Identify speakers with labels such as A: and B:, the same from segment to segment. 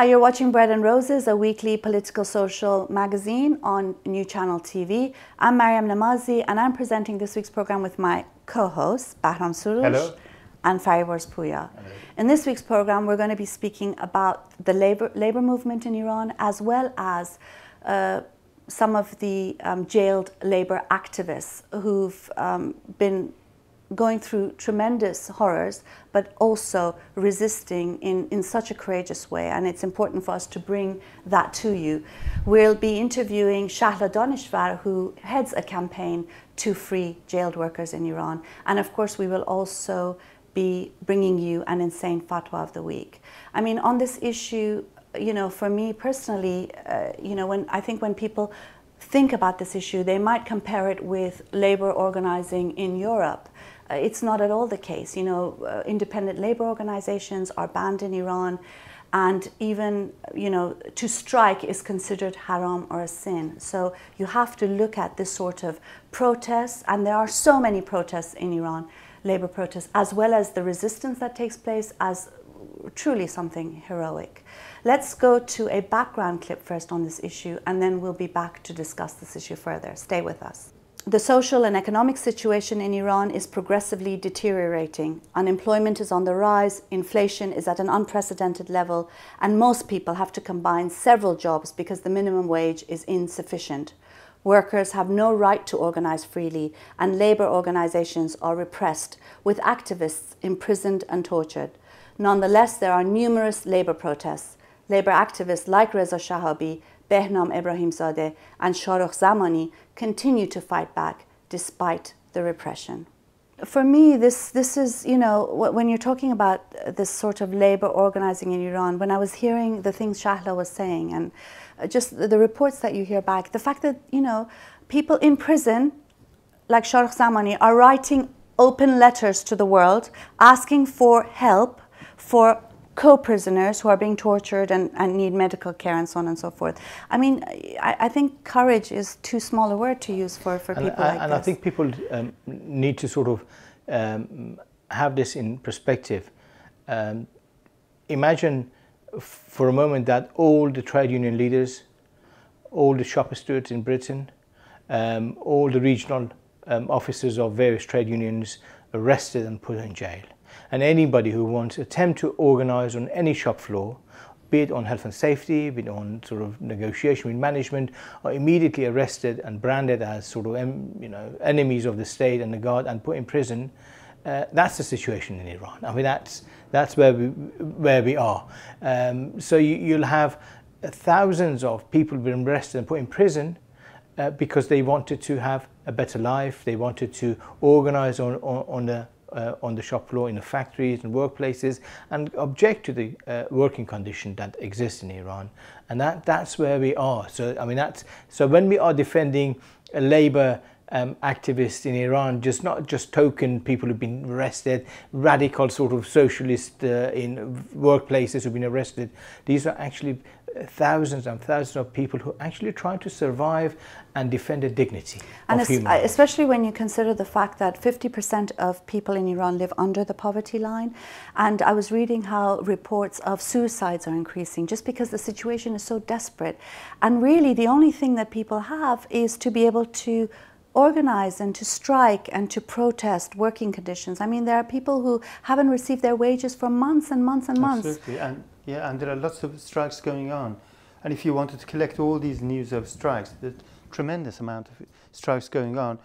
A: Hi, you're watching Bread and Roses, a weekly political social magazine on New Channel TV. I'm Mariam Namazi and I'm presenting this week's program with my co-hosts Bahram Surush Hello. and Fireworks Puya. In this week's program, we're going to be speaking about the labor, labor movement in Iran as well as uh, some of the um, jailed labor activists who've um, been going through tremendous horrors, but also resisting in, in such a courageous way. And it's important for us to bring that to you. We'll be interviewing Shahla Donishvar, who heads a campaign to free jailed workers in Iran. And of course, we will also be bringing you an insane fatwa of the week. I mean, on this issue, you know, for me personally, uh, you know, when I think when people think about this issue, they might compare it with labor organizing in Europe. Uh, it's not at all the case. You know, uh, independent labor organizations are banned in Iran, and even you know to strike is considered haram or a sin. So you have to look at this sort of protests, and there are so many protests in Iran, labor protests, as well as the resistance that takes place as truly something heroic. Let's go to a background clip first on this issue, and then we'll be back to discuss this issue further. Stay with us the social and economic situation in Iran is progressively deteriorating. Unemployment is on the rise, inflation is at an unprecedented level, and most people have to combine several jobs because the minimum wage is insufficient. Workers have no right to organize freely, and labor organizations are repressed, with activists imprisoned and tortured. Nonetheless, there are numerous labor protests. Labor activists like Reza Shahabi, Behnam Ibrahimzadeh, and Shahrukh Zamani continue to fight back despite the repression. For me, this, this is, you know, when you're talking about this sort of labor organizing in Iran, when I was hearing the things Shahla was saying and uh, just the reports that you hear back, the fact that, you know, people in prison, like Shahrukh Zamani, are writing open letters to the world asking for help, for co-prisoners who are being tortured and, and, need medical care and so on and so forth. I mean, I, I think courage is too small a word to use for, for and people I, like and this. I think
B: people um, need to sort of um, have this in perspective. Um, imagine for a moment that all the trade union leaders, all the shop stewards in Britain, um, all the regional um, officers of various trade unions arrested and put in jail and anybody who wants to attempt to organise on any shop floor, be it on health and safety, be it on sort of negotiation with management, are immediately arrested and branded as sort of you know enemies of the state and the guard and put in prison. Uh, that's the situation in Iran. I mean, that's that's where we where we are. Um, so you, you'll have thousands of people being arrested and put in prison uh, because they wanted to have a better life. They wanted to organise on on, on uh, on the shop floor, in the factories and workplaces, and object to the uh, working condition that exists in Iran. And that, that's where we are. So, I mean, that's, so when we are defending a labor um, activists in Iran, just not just token people who've been arrested, radical sort of socialist uh, in workplaces who've been arrested. These are actually uh, thousands and thousands of people who actually try to survive and defend the dignity and es uh,
A: especially when you consider the fact that 50% of people in Iran live under the poverty line and I was reading how reports of suicides are increasing just because the situation is so desperate and really the only thing that people have is to be able to organize and to strike and to protest working conditions. I mean, there are people who haven't received their wages for months and months and months.
C: Absolutely. And, yeah, and there are lots of strikes going on. And if you wanted to collect all these news of strikes, the tremendous amount of strikes going on,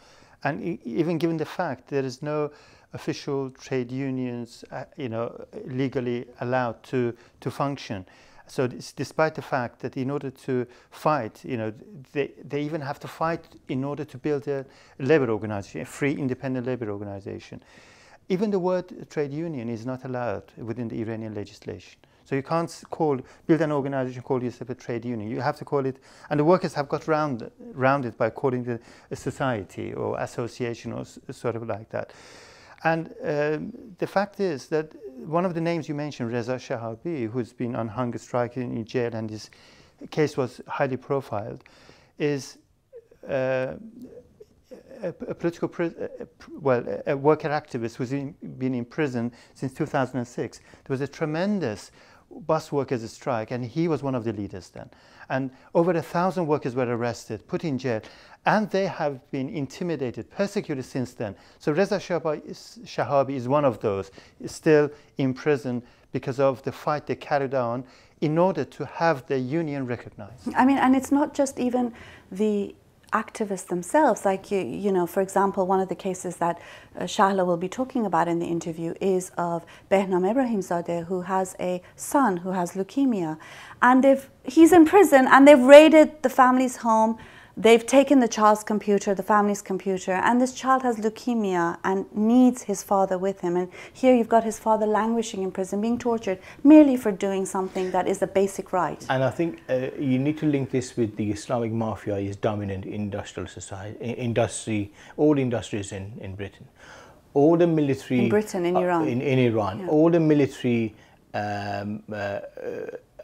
C: and even given the fact there is no official trade unions, uh, you know, legally allowed to, to function, so despite the fact that in order to fight, you know, they, they even have to fight in order to build a labor organization, a free independent labor organization. Even the word trade union is not allowed within the Iranian legislation. So you can't call build an organization call yourself a trade union. You have to call it, and the workers have got round round it by calling it a society or association or sort of like that. And um, the fact is that one of the names you mentioned, Reza Shahabi, who's been on hunger strike in jail and his case was highly profiled, is uh, a, a, political, a, well, a worker activist who's in, been in prison since 2006. There was a tremendous bus workers strike, and he was one of the leaders then. And over a thousand workers were arrested, put in jail, and they have been intimidated, persecuted since then. So Reza Shahabi is one of those, still in prison because of the fight they carried on in order to have their union recognized.
A: I mean, and it's not just even the activists themselves, like you, you know, for example, one of the cases that uh, Shahla will be talking about in the interview is of Behnam Ibrahimzadeh, who has a son who has leukemia, and they've, he's in prison, and they've raided the family's home They've taken the child's computer, the family's computer, and this child has leukemia and needs his father with him. And here you've got his father languishing in prison, being tortured merely for doing something that is a basic right.
B: And I think uh, you need to link this with the Islamic mafia is dominant industrial society, industry, all industries in, in Britain. All the military... In Britain, in uh, Iran. in, in Iran. Yeah. All the military um, uh,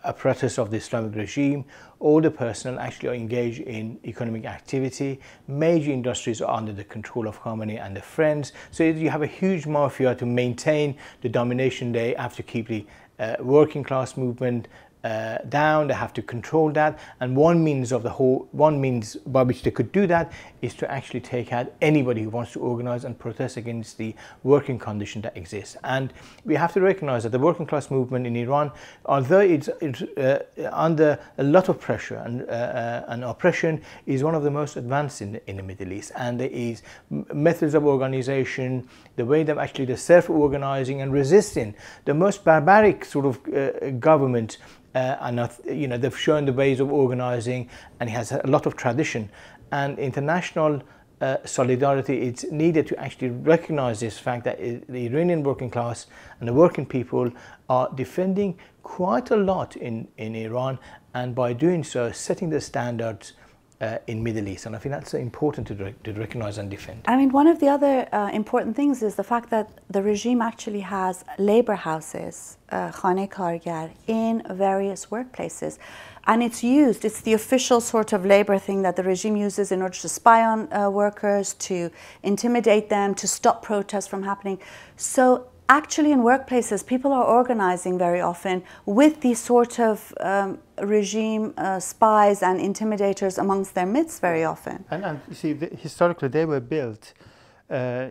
B: apparatus of the Islamic regime, older personnel actually are engaged in economic activity. Major industries are under the control of Khamenei and their friends. So you have a huge mafia to maintain the domination. They have to keep the uh, working class movement uh, down, they have to control that. And one means of the whole, one means by which they could do that is to actually take out anybody who wants to organize and protest against the working condition that exists. And we have to recognize that the working class movement in Iran, although it's, it's uh, under a lot of pressure and, uh, uh and, oppression, is one of the most advanced in the, in the Middle East. And there is methods of organization, the way that actually the self-organizing and resisting the most barbaric sort of uh, government uh, and you know they've shown the ways of organizing and it has a lot of tradition and international uh, solidarity its needed to actually recognize this fact that the Iranian working class and the working people are defending quite a lot in, in Iran and by doing so setting the standards uh, in Middle East. And I think that's important to, to recognize and defend.
A: I mean, one of the other uh, important things is the fact that the regime actually has labor houses, uh, kargar, in various workplaces. And it's used, it's the official sort of labor thing that the regime uses in order to spy on uh, workers, to intimidate them, to stop protests from happening. So actually in workplaces, people are organizing very often with these sort of um, regime uh, spies and intimidators amongst their midst very often.
C: And, and you see, the, historically, they were built uh, uh,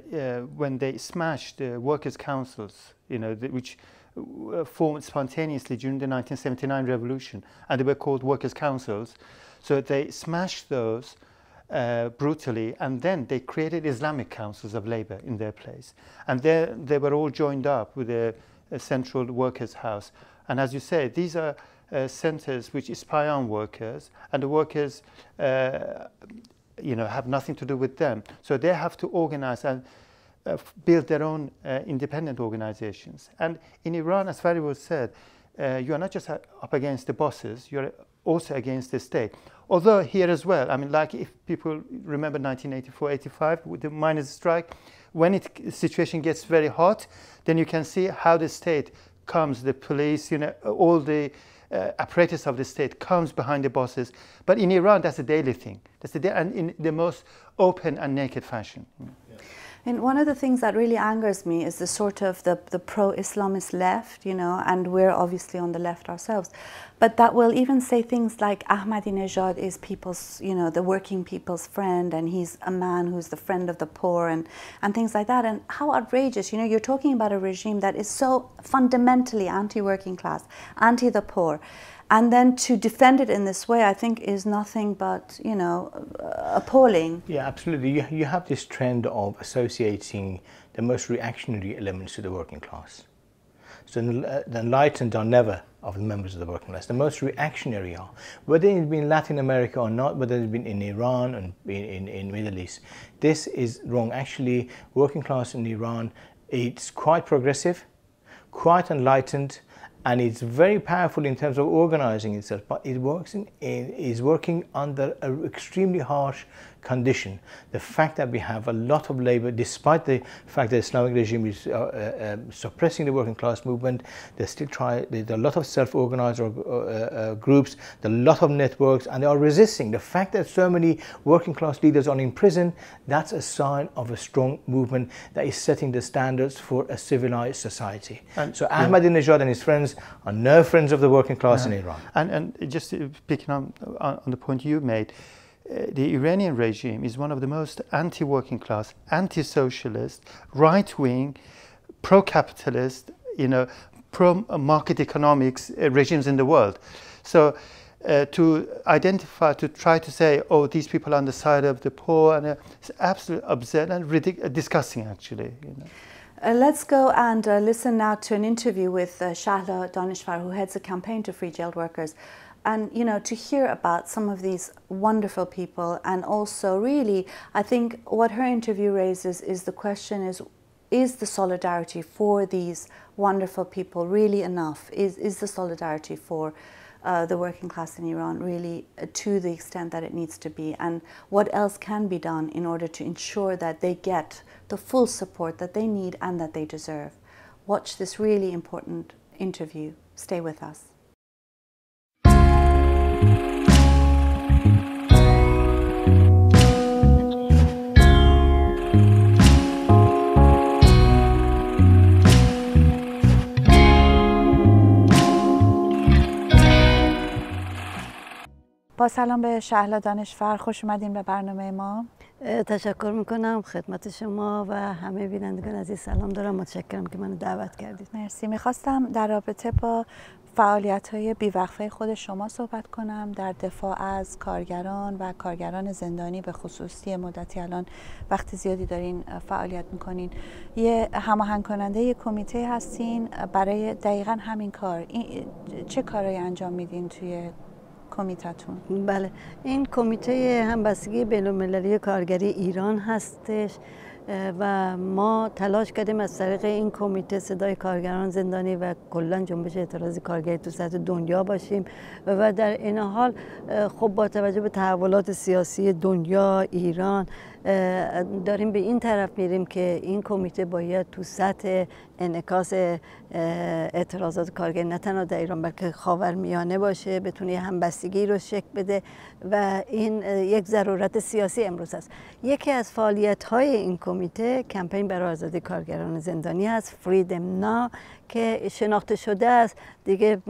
C: when they smashed the uh, workers' councils, you know, the, which uh, formed spontaneously during the 1979 revolution, and they were called workers' councils. So they smashed those uh, brutally, and then they created Islamic councils of labor in their place. And there they were all joined up with a, a, uh, central workers' house. And as you say, these are uh, centers which spy on workers, and the workers, uh, you know, have nothing to do with them. So they have to organize and uh, build their own uh, independent organizations. And in Iran, as was said, you are not just up against the bosses, you're also against the state. Although here as well, I mean, like if people remember 1984, 85, with the miners' strike, when the situation gets very hot, then you can see how the state comes, the police, you know, all the uh, apparatus of the state comes behind the bosses. But in Iran, that's a daily thing. That's the and in the most open and naked fashion. Yeah. Mm.
A: And one of the things that really angers me is the sort of the, the pro-Islamist left, you know, and we're obviously on the left ourselves, but that will even say things like Ahmadinejad is people's, you know, the working people's friend, and he's a man who's the friend of the poor, and, and things like that. And how outrageous, you know, you're talking about a regime that is so fundamentally anti-working class, anti the poor, and then to defend it in this way, I think, is nothing but you
B: know appalling. Yeah, absolutely. You, you have this trend of associating the most reactionary elements to the working class. So the enlightened are never of the members of the working class. The most reactionary are, whether it's been Latin America or not, whether it's been in Iran and in, in, in Middle East. This is wrong. Actually, working class in Iran, it's quite progressive, quite enlightened, and it's very powerful in terms of organizing itself, but it works in, in is working under an extremely harsh condition. The fact that we have a lot of labor, despite the fact that the Islamic regime is uh, uh, um, suppressing the working class movement, they still try, there's a lot of self-organized uh, uh, groups, a lot of networks, and they are resisting. The fact that so many working class leaders are in prison, that's a sign of a strong movement that is setting the standards for a civilized society. And, so yeah. Ahmadinejad and his friends are no friends of the working class in Iran.
C: And, and just picking on, on the point you made, uh, the Iranian regime is one of the most anti working class, anti socialist, right wing, pro capitalist, you know, pro market economics uh, regimes in the world. So uh, to identify, to try to say, oh, these people are on the side of the poor, and uh, it's absolutely absurd and ridiculous, uh, disgusting, actually. You know.
A: Uh, let's go and listen now to an interview with Shahla Donishvar, who heads a campaign to free jailed workers and you know to hear about some of these wonderful people and also really i think what her interview raises is the question is is the solidarity for these wonderful people really enough is is the solidarity for uh, the working class in Iran really uh, to the extent that it needs to be, and what else can be done in order to ensure that they get the full support that they need and that they deserve. Watch this really important interview. Stay with us. با سلام به شهلا دانشفر خوش اومدین به برنامه ما
D: تشکر میکنم خدمت شما و همه بینندگان
A: عزیز سلام دارم متشکرم که منو دعوت کردید مرسی میخواستم در رابطه با فعالیت های بیوقفه خود شما صحبت کنم در دفاع از کارگران و کارگران زندانی به خصوصی مدتی الان وقت زیادی دارین فعالیت میکنین یه هماهنگ کننده یه کمیته هستین برای دقیقا همین کار چه کارهایی انجام میدین توی کمیتتون بله این کمیته
D: همبستگی بین المللی کارگری ایران هستش و ما تلاش کردیم از طریق این کمیته صدای کارگران زندانی و کلا جنبش اعتراض کارگری تو سطح دنیا باشیم و در این حال خب با توجه به تحولات سیاسی دنیا ایران داریم به این طرف میریم که این کمیته باید تو سطح انعکاس اعتراضات کارگر نه تنها در ایران بلکه خاورمیانه باشه بتونه همبستگی رو شکل بده و این یک ضرورت سیاسی امروز است یکی از فعالیت های این کمیته کمپین برای آزادی کارگران زندانی است فریدم نا که شناخته شده است دیگه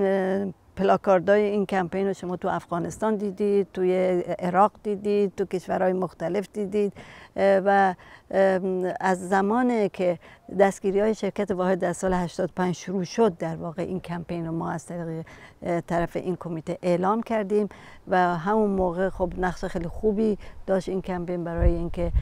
D: پلاکاردهای این کمپین رو شما تو افغانستان دیدید توی عراق دیدید تو کشورهای مختلف دیدید و از زمان که دستگیری های شرکت واحد در سال 85 شروع شد در واقع این کمپین رو ما از طرف این کمیته اعلام کردیم و همون موقع خب نقش خیلی خوبی داشت این کمپین برای اینکه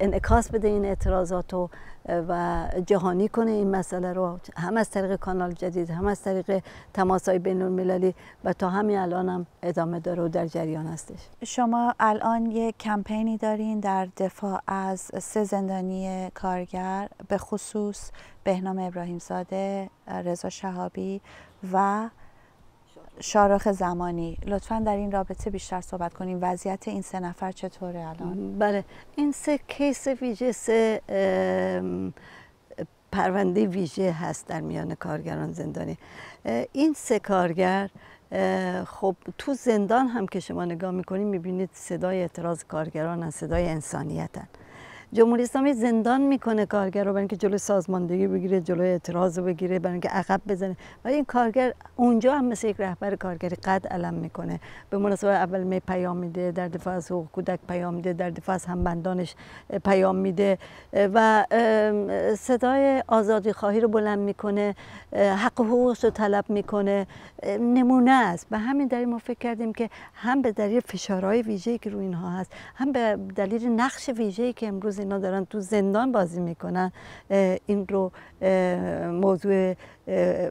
D: انعکاس بده این اعتراضات رو و جهانی کنه این مسئله رو هم از طریق کانال جدید هم از طریق تماسهای بین المللی و تا همین الان هم ادامه داره و در جریان هستش
A: شما الان یک کمپینی دارین در دفاع از سه زندانی کارگر به خصوص بهنام ابراهیم زاده رضا شهابی و شارخ زمانی لطفا در این رابطه بیشتر صحبت کنیم وضعیت این سه نفر چطوره الان بله این سه کیس ویژه سه
D: پرونده ویژه هست در میان کارگران زندانی این سه کارگر خب تو زندان هم که شما نگاه میکنید میبینید صدای اعتراض کارگران هست صدای انسانیت هست جمهوری اسلامی زندان میکنه کارگر رو برای اینکه جلوی سازماندهی بگیره جلوی اعتراض بگیره برای اینکه عقب بزنه و این کارگر اونجا هم مثل یک رهبر کارگری قد علم میکنه به مناسبت اول می پیام میده در دفاع از حقوق کودک پیام میده در دفاع از همبندانش پیام میده و صدای آزادی خواهی رو بلند میکنه حق حقوقش رو طلب میکنه نمونه است به همین دلیل ما فکر کردیم که هم به دلیل فشارهای ویژه‌ای که روی اینها هست هم به دلیل نقش ویژه‌ای که امروز اینا دارن تو زندان بازی میکنن این رو موضوع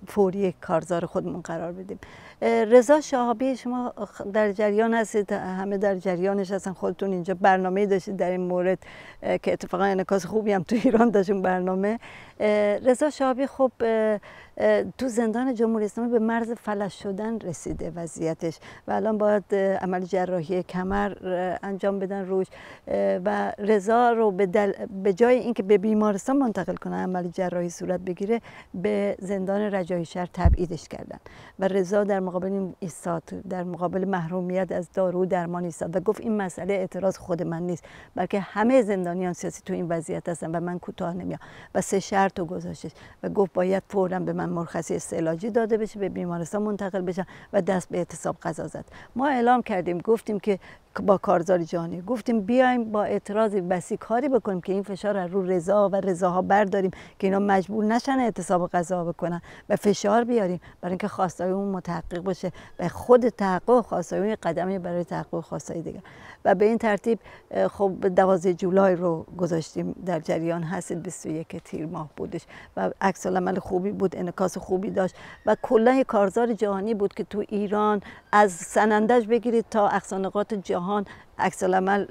D: فوری کارزار خودمون قرار بدیم رضا شهابی شما در جریان هستید همه در جریانش هستن خودتون اینجا برنامه داشتید در این مورد که اتفاقا انعکاس خوبی هم تو ایران داشت برنامه رضا شابی خب تو زندان جمهوری اسلامی به مرز فلش شدن رسیده وضعیتش و الان باید عمل جراحی کمر انجام بدن روش و رضا رو به, به جای اینکه به بیمارستان منتقل کنن عمل جراحی صورت بگیره به زندان رجایی شهر تبعیدش کردن و رضا در مقابل این ایستاد در مقابل محرومیت از دارو درمان ایستاد و گفت این مسئله اعتراض خود من نیست بلکه همه زندانیان سیاسی تو این وضعیت هستن و من کوتاه نمیام و سه شرط گذاشتش و گفت باید فورا به من مرخصی استعلاجی داده بشه به بیمارستان منتقل بشه و دست به اعتصاب قضا زد ما اعلام کردیم گفتیم که با کارزار جانی گفتیم بیایم با اعتراض بسی کاری بکنیم که این فشار رو رضا و رضاها برداریم که اینا مجبور نشن اعتصاب قضا بکنن و فشار بیاریم برای اینکه خواستای اون متحقق بشه و خود تحقق خواستای اون قدمی برای تحقق خواستای دیگر و به این ترتیب خب 12 جولای رو گذاشتیم در جریان هستید 21 تیر ماه بودش و عکس عمل خوبی بود انکاس خوبی داشت و کلا کارزار جهانی بود که تو ایران از سنندج بگیرید تا اقسانقات جهان عکس عمل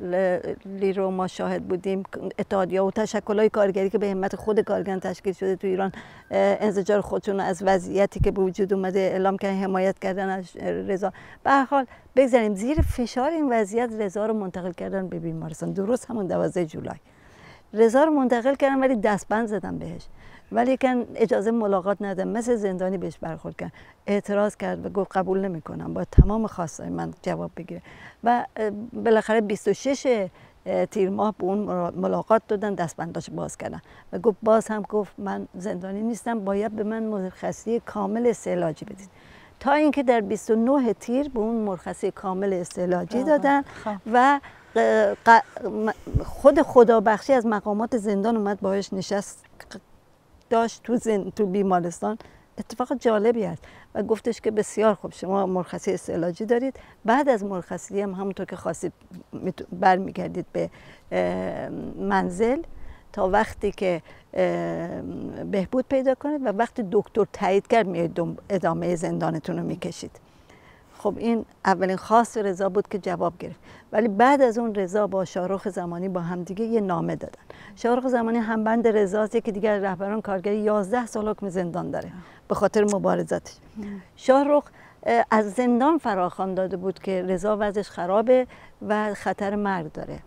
D: رو ما شاهد بودیم اتحادیا و های کارگری که به همت خود کارگران تشکیل شده تو ایران انزجار خودشون از وضعیتی که به وجود اومده اعلام کردن حمایت کردن از رضا به هر حال بگذاریم زیر فشار این وضعیت رضا رو منتقل کردن به بیمارستان درست همون 12 جولای رضا رو منتقل کردم ولی دستبند زدم بهش ولی کن اجازه ملاقات ندادم مثل زندانی بهش برخورد کرد اعتراض کرد و گفت قبول نمیکنم با تمام خواستای من جواب بگیره و بالاخره 26 تیر ماه به اون ملاقات دادن دستبنداش باز کردن و گفت باز هم گفت من زندانی نیستم باید به من مرخصی کامل استعلاجی بدید تا اینکه در 29 تیر به اون مرخصی کامل استعلاجی دادن خب. و خود خدابخشی از مقامات زندان اومد باهاش نشست داشت تو, تو بیمارستان اتفاق جالبی است و گفتش که بسیار خوب شما مرخصی استعلاجی دارید بعد از مرخصی هم همونطور که خواستید برمیگردید به منزل تا وقتی که بهبود پیدا کنید و وقتی دکتر تایید کرد میاد ادامه زندانتون رو میکشید خب این اولین خاص رضا بود که جواب گرفت ولی بعد از اون رضا با شاهرخ زمانی با همدیگه یه نامه دادن شاهرخ زمانی هم بند رضا که دیگر رهبران کارگری 11 سال حکم زندان داره به خاطر مبارزاتش. شاهرخ از زندان فراخوان داده بود که رضا وضعش خرابه و خطر مرگ داره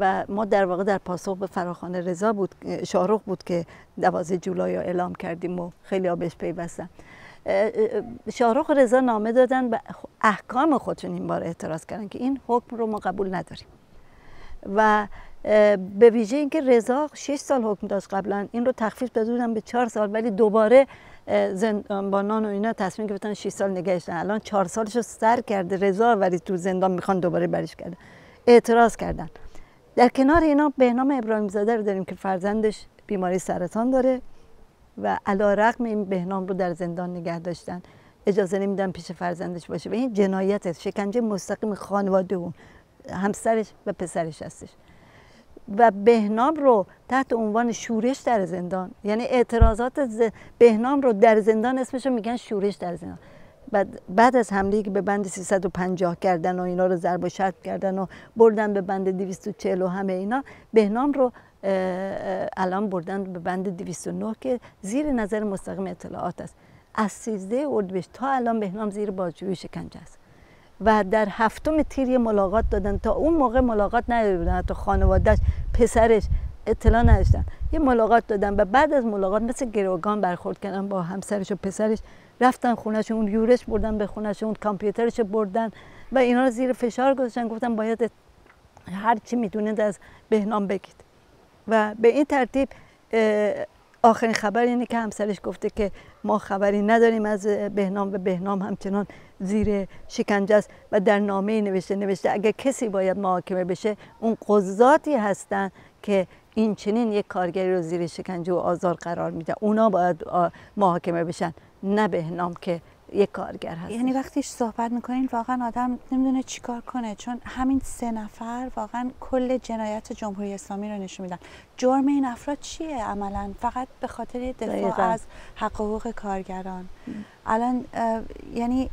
D: و ما در واقع در پاسخ به فراخوان رضا بود شاهرخ بود که 12 جولای اعلام کردیم و خیلی بهش پیوستن شاهرخ رضا نامه دادن به احکام خودشون این بار اعتراض کردن که این حکم رو ما قبول نداریم و به ویژه اینکه رضا 6 سال حکم داشت قبلا این رو تخفیف بودن به 4 سال ولی دوباره نان و اینا تصمیم گرفتن 6 سال نگهش الان 4 سالش رو سر کرده رضا ولی تو زندان میخوان دوباره برش کردن اعتراض کردن در کنار اینا بهنام ابراهیم زاده رو داریم که فرزندش بیماری سرطان داره و علا رقم این بهنام رو در زندان نگه داشتن اجازه نمیدن پیش فرزندش باشه و این جنایت است شکنجه مستقیم خانواده اون همسرش و پسرش هستش و بهنام رو تحت عنوان شورش در زندان یعنی اعتراضات بهنام رو در زندان اسمش رو میگن شورش در زندان بعد, بعد از حمله که به بند 350 کردن و اینا رو ضرب و شرط کردن و بردن به بند 240 و همه اینا بهنام رو الان بردن به بند 209 که زیر نظر مستقیم اطلاعات است از 13 اردیبهشت تا الان بهنام زیر بازجویی شکنجه است و در هفتم تیر ملاقات دادن تا اون موقع ملاقات نداده بودن حتی خانوادهش پسرش اطلاع نداشتن یه ملاقات دادن و بعد از ملاقات مثل گروگان برخورد کردن با همسرش و پسرش رفتن اون یورش بردن به اون کامپیوترش بردن و اینا رو زیر فشار گذاشتن گفتن باید هر چی میدونید از بهنام بگید و به این ترتیب آخرین خبر اینه که همسرش گفته که ما خبری نداریم از بهنام و بهنام همچنان زیر شکنجه است و در نامه نوشته نوشته اگر کسی باید محاکمه بشه اون قضاتی هستن که این چنین یک کارگری رو زیر شکنجه و آزار قرار میده اونا باید محاکمه بشن نه بهنام که یک کارگر
A: هست یعنی وقتیش صحبت میکنین واقعا آدم نمیدونه چیکار کنه چون همین سه نفر واقعا کل جنایت جمهوری اسلامی رو نشون میدن جرم این افراد چیه عملا فقط به خاطر دفاع از حق حقوق کارگران الان یعنی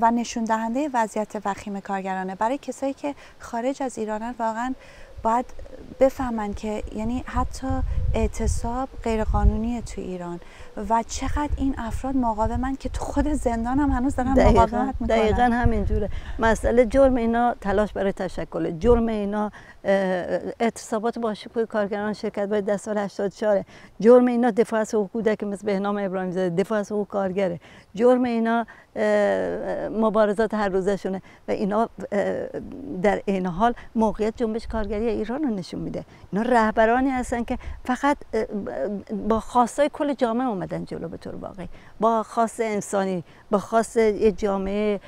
A: و نشون دهنده وضعیت وخیم کارگرانه برای کسایی که خارج از ایرانن واقعا باید بفهمن که یعنی حتی اعتصاب غیرقانونیه تو ایران و چقدر این افراد مقاومن که تو خود زندان هم هنوز دارن دقیقا. مقاومت میکنن دقیقا
D: همینجوره مسئله جرم اینا تلاش برای تشکل جرم اینا اعتصابات باشکوه کارگران شرکت باید در سال 84 جرم اینا دفاع از حقوق که مثل نام ابراهیم زاده دفاع از حقوق کارگره جرم اینا مبارزات هر روزشونه و اینا در این حال موقعیت جنبش کارگری ایران رو نشون میده اینا رهبرانی هستن که فقط با خواستای کل جامعه اومد آمدن جلو به طور واقعی با خاص انسانی با خاص جامعه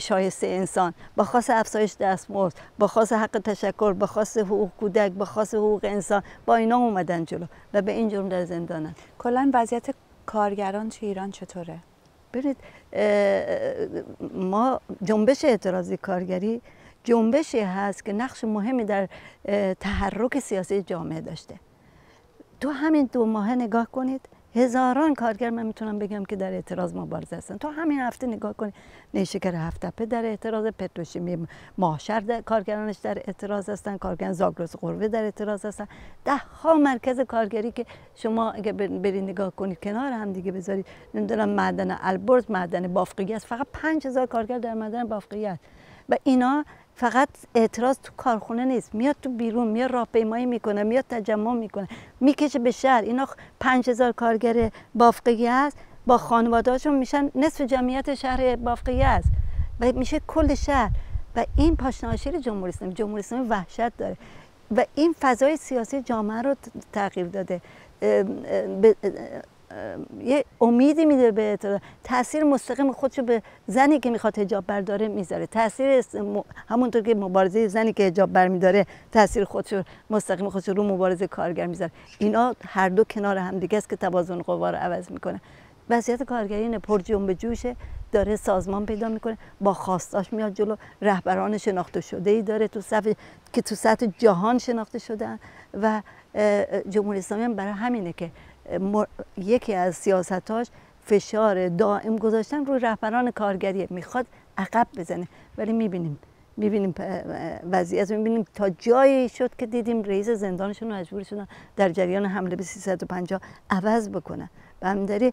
D: شایسته انسان با خاص افزایش دستمزد با خاص حق تشکر با خاص حقوق کودک با خاص حقوق انسان با اینا اومدن جلو و به این جرم در
A: زندانن کلا وضعیت کارگران چه ایران چطوره
D: برید ما جنبش اعتراضی کارگری جنبشی هست که نقش مهمی در تحرک سیاسی جامعه داشته تو همین دو ماه نگاه کنید هزاران کارگر من میتونم بگم که در اعتراض مبارزه هستن تو همین هفته نگاه کنی نیشکر هفته در اعتراض پتروشیمی در کارگرانش در اعتراض هستن کارگران زاگرس قروه در اعتراض هستن ده ها مرکز کارگری که شما اگه بری نگاه کنید کنار هم دیگه بذارید نمیدونم معدن البرز معدن بافقیه است فقط 5000 کارگر در معدن بافقیه است و اینا فقط اعتراض تو کارخونه نیست میاد تو بیرون میاد راهپیمایی میکنه میاد تجمع میکنه میکشه به شهر اینا 5000 کارگر بافقی است با خانواداشون میشن نصف جمعیت شهر بافقی است و میشه کل شهر و این پاشناشیر جمهوری اسلامی جمهوری اسلامی وحشت داره و این فضای سیاسی جامعه رو تغییر داده یه امیدی میده به تاثیر مستقیم خودشو به زنی که میخواد حجاب برداره میذاره تاثیر همونطور که مبارزه زنی که حجاب برمیداره تاثیر خودشو مستقیم خودشو رو مبارزه کارگر میذاره اینا هر دو کنار هم دیگه است که توازن قوا رو عوض میکنه وضعیت نه پر جنب جوشه داره سازمان پیدا میکنه با خواستاش میاد جلو رهبران شناخته شده ای داره تو صف که تو سطح جهان شناخته شدن و جمهوری اسلامی هم برای همینه که یکی از سیاستاش فشار دائم گذاشتن روی رهبران کارگری میخواد عقب بزنه ولی میبینیم میبینیم وضعیت میبینیم تا جایی شد که دیدیم رئیس زندانشون مجبور شدن در جریان حمله به 350 عوض بکنن همین همداری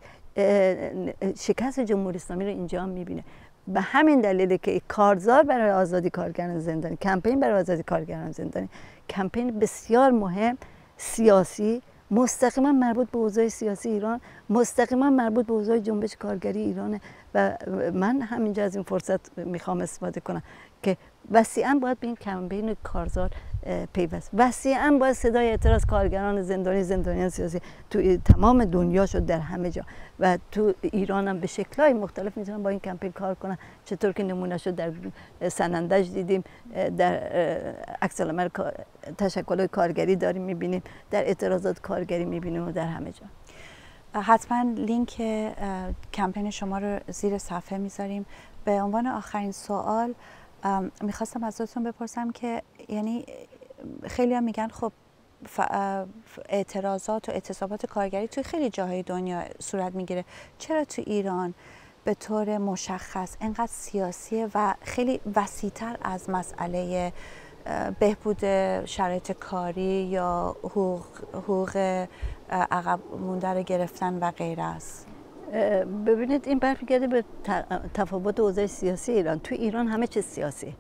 D: شکست جمهوری اسلامی رو اینجا میبینه به همین دلیل که کارزار برای آزادی کارگران زندانی کمپین برای آزادی کارگران زندانی کمپین بسیار مهم سیاسی مستقیما مربوط به اوضاع سیاسی ایران مستقیما مربوط به اوضاع جنبش کارگری ایرانه و من همینجا از این فرصت میخوام استفاده کنم که وسیعا باید به این کمپین کارزار پیوست وسیعا با صدای اعتراض کارگران زندانی زندانیان سیاسی تو تمام دنیا شد در همه جا و تو ایران هم به شکلهای مختلف میتونن با این کمپین کار کنن چطور که نمونه شد در سنندج دیدیم در عکس تشکل های کارگری داریم میبینیم در اعتراضات کارگری میبینیم و در همه جا
A: حتما لینک کمپین شما رو زیر صفحه میذاریم به عنوان آخرین سوال میخواستم ازتون بپرسم که یعنی خیلی هم میگن خب اعتراضات و اعتصابات کارگری توی خیلی جاهای دنیا صورت میگیره چرا تو ایران به طور مشخص انقدر سیاسیه و خیلی وسیعتر از مسئله بهبود شرایط کاری یا حقوق, حقوق عقب مونده رو گرفتن و غیره است ببینید این برمیگرده به تفاوت
D: اوضاع سیاسی ایران تو ایران همه چیز سیاسی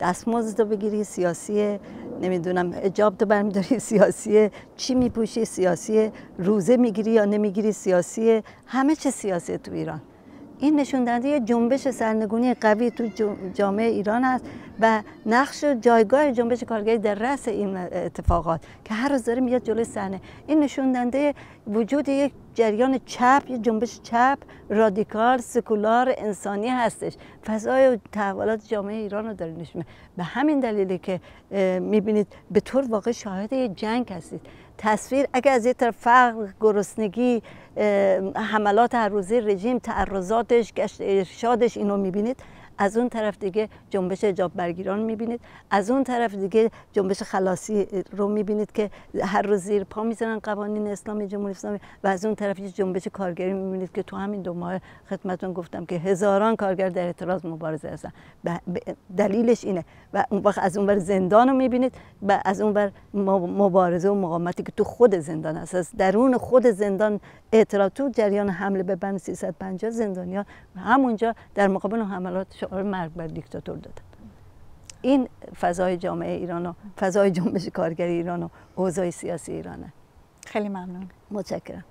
D: دستمزد رو بگیری سیاسی نمیدونم اجاب تو برمیداری سیاسی چی میپوشی سیاسی روزه میگیری یا نمیگیری سیاسی همه چیز سیاسی تو ایران این نشون جنبش سرنگونی قوی تو جامعه ایران است و نقش و جایگاه جنبش کارگری در رأس این اتفاقات که هر روز داره میاد جلوی صحنه این نشون دهنده وجود یک جریان چپ یه جنبش چپ رادیکال سکولار انسانی هستش فضای و تحولات جامعه ایران رو داره به همین دلیلی که میبینید به طور واقع شاهد یه جنگ هستید تصویر اگر از یه طرف فقر گرسنگی حملات هر روزه رژیم تعرضاتش گشت ارشادش اینو میبینید از اون طرف دیگه جنبش اجاب برگیران میبینید از اون طرف دیگه جنبش خلاصی رو میبینید که هر روز زیر پا میزنن قوانین اسلامی جمهوری اسلامی و از اون طرف یه جنبش کارگری میبینید که تو همین دو ماه خدمتون گفتم که هزاران کارگر در اعتراض مبارزه هستن دلیلش اینه و اون وقت از اون بر زندان رو میبینید و از اون بر مبارزه و مقاومتی که تو خود زندان هست از درون خود زندان اعتراض تو جریان حمله به بند 350 زندانیا همونجا در مقابل حملات شعار مرگ بر دیکتاتور دادن این فضای جامعه ایران و فضای جنبش کارگری ایران و اوضاع سیاسی ایرانه خیلی ممنون متشکرم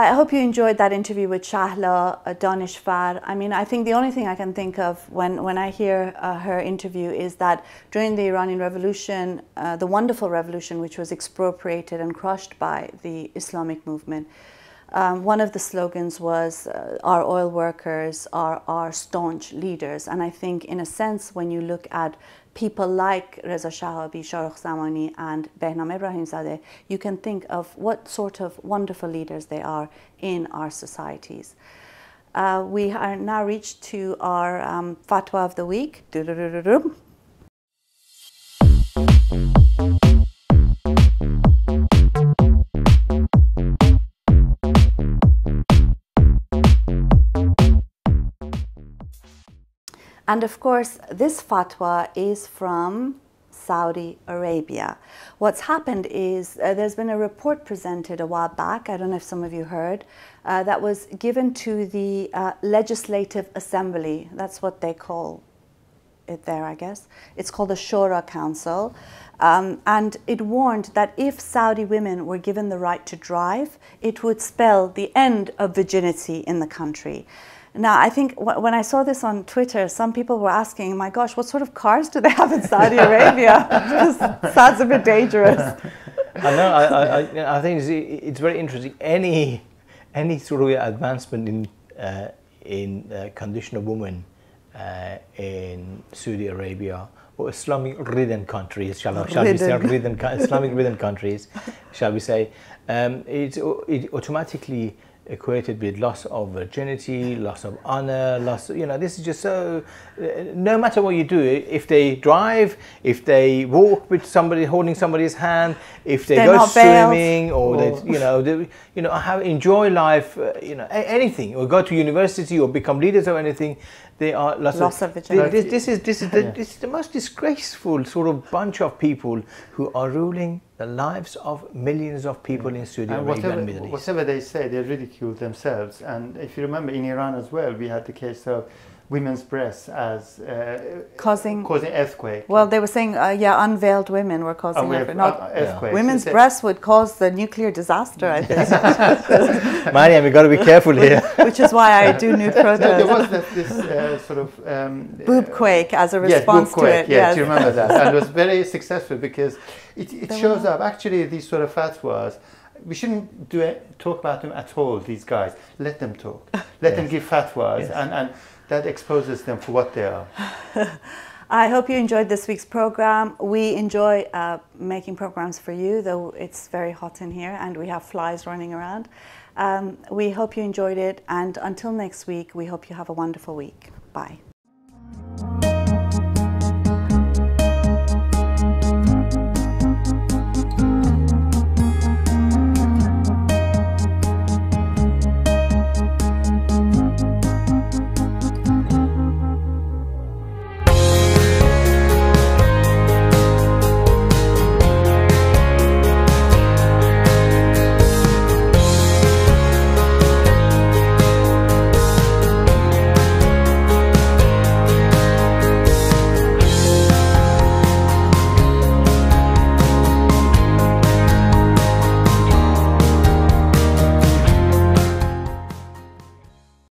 A: I hope you enjoyed that interview with Shahla uh, Danishvar. I mean, I think the only thing I can think of when, when I hear uh, her interview is that during the Iranian Revolution, uh, the wonderful revolution which was expropriated and crushed by the Islamic movement, um, one of the slogans was uh, our oil workers are our staunch leaders and I think in a sense when you look at people like Reza Shahabi, Shahrukh Zamani and Behnam Ibrahimzadeh you can think of what sort of wonderful leaders they are in our societies. Uh, we are now reached to our um, fatwa of the week. And of course, this fatwa is from Saudi Arabia. What's happened is uh, there's been a report presented a while back, I don't know if some of you heard, uh, that was given to the uh, Legislative Assembly. That's what they call it there, I guess. It's called the Shura Council. Um, and it warned that if Saudi women were given the right to drive, it would spell the end of virginity in the country. Now, I think when I saw this on Twitter, some people were asking, my gosh, what sort of cars do they have in Saudi Arabia? this sounds a bit dangerous.
C: I know,
B: I, I, I think it's, it's, very interesting. Any, any sort of advancement in, uh, in the uh, condition of women uh, in Saudi Arabia or Islamic ridden countries, shall, shall we say, ridden, Islamic ridden countries, shall we say, um, it, it automatically equated with loss of virginity, loss of honor, loss, you know, this is just so, no matter what you do, if they drive, if they walk with somebody, holding somebody's hand, if they They're go swimming or, or, they, you know, they, you know, have, enjoy life, uh, you know, anything, or go to university or become leaders or anything, they are loss, loss of, of virginity. This, this, is this is the, yeah. this is the most disgraceful sort of bunch of people who are ruling the lives of millions of people yeah. in Saudi Arabia and Middle East.
C: Whatever they say, they ridicule themselves. And if you remember, in Iran as well, we had the case of women's breasts as uh, causing causing earthquake.
A: Well, they were saying uh, yeah, unveiled women were causing oh, earthquake. Not, uh, uh, earthquake. Women's breasts would cause the nuclear disaster. I think.
B: Mariam, we got to be careful here.
A: Which is why I do nude photos. there was this
C: uh, sort of um, boob uh, quake as a response yes, to it. Yes, do you remember that? And it was very successful because it, it shows up. Actually, these sort of fatwas we shouldn't do it, talk about them at all, these guys. Let them talk. Let yes. them give fatwas. Yes. And, and that exposes them for what they are.
A: I hope you enjoyed this week's program. We enjoy uh, making programs for you, though it's very hot in here and we have flies running around. Um, we hope you enjoyed it, and until next week, we hope you have a wonderful week. Bye.